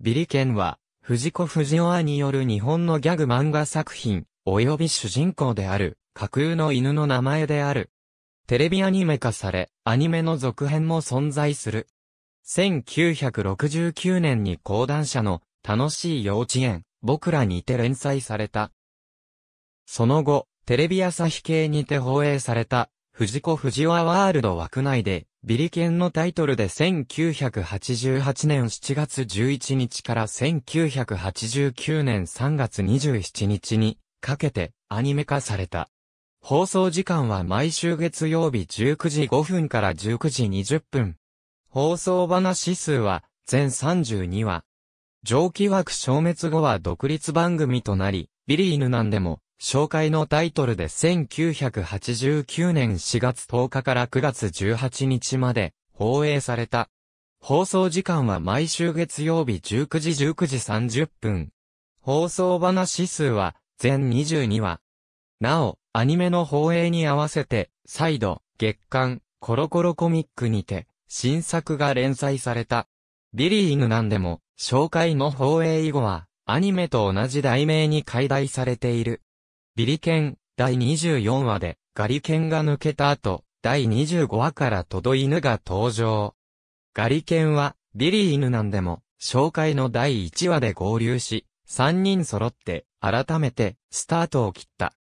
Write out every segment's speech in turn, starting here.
ビリケンは、藤子不二雄による日本のギャグ漫画作品、及び主人公である、架空の犬の名前である。テレビアニメ化され、アニメの続編も存在する。1969年に講談社の、楽しい幼稚園、僕らにて連載された。その後、テレビ朝日系にて放映された、藤子不二雄ワールド枠内で、ビリケンのタイトルで1988年7月11日から1989年3月27日にかけてアニメ化された。放送時間は毎週月曜日19時5分から19時20分。放送話数は全32話。上記枠消滅後は独立番組となり、ビリー・ヌんでも紹介のタイトルで1989年4月10日から9月18日まで放映された。放送時間は毎週月曜日19時19時30分。放送話数は全22話。なお、アニメの放映に合わせて、再度、月刊、コロコロコミックにて、新作が連載された。ビリー・ヌなんでも、紹介の放映以後は、アニメと同じ題名に解題されている。ビリケン、第24話で、ガリケンが抜けた後、第25話からトド犬が登場。ガリケンは、ビリー犬なんでも、紹介の第1話で合流し、3人揃って、改めて、スタートを切った。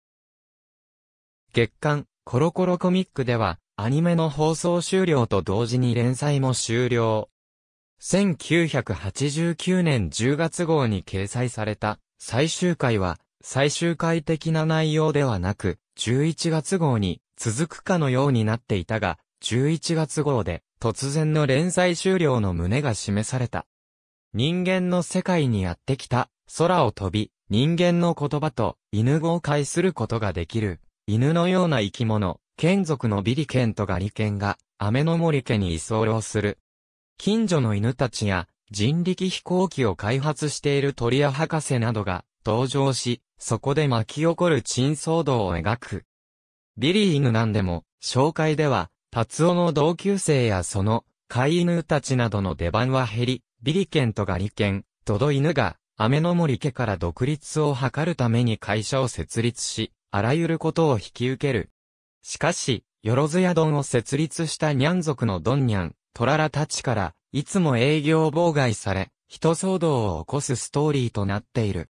月刊、コロコロコミックでは、アニメの放送終了と同時に連載も終了。1989年10月号に掲載された最終回は最終回的な内容ではなく、11月号に続くかのようになっていたが、11月号で突然の連載終了の旨が示された。人間の世界にやってきた、空を飛び、人間の言葉と犬語を介することができる。犬のような生き物、剣族のビリケンとガリケンが、雨の森家に居候する。近所の犬たちや、人力飛行機を開発している鳥屋博士などが、登場し、そこで巻き起こる珍騒動を描く。ビリー・犬ヌなんでも、紹介では、達夫の同級生やその、飼い犬たちなどの出番は減り、ビリケンとガリケン、ドド犬が、雨の森家から独立を図るために会社を設立し、あらゆることを引き受ける。しかし、よろずや丼を設立したニャン族のドンニャン、トララたちから、いつも営業妨害され、人騒動を起こすストーリーとなっている。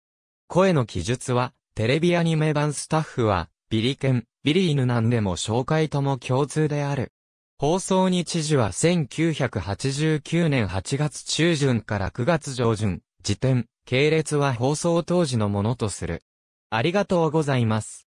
声の記述は、テレビアニメ版スタッフは、ビリケン、ビリーヌなんでも紹介とも共通である。放送日時は1989年8月中旬から9月上旬、時点、系列は放送当時のものとする。ありがとうございます。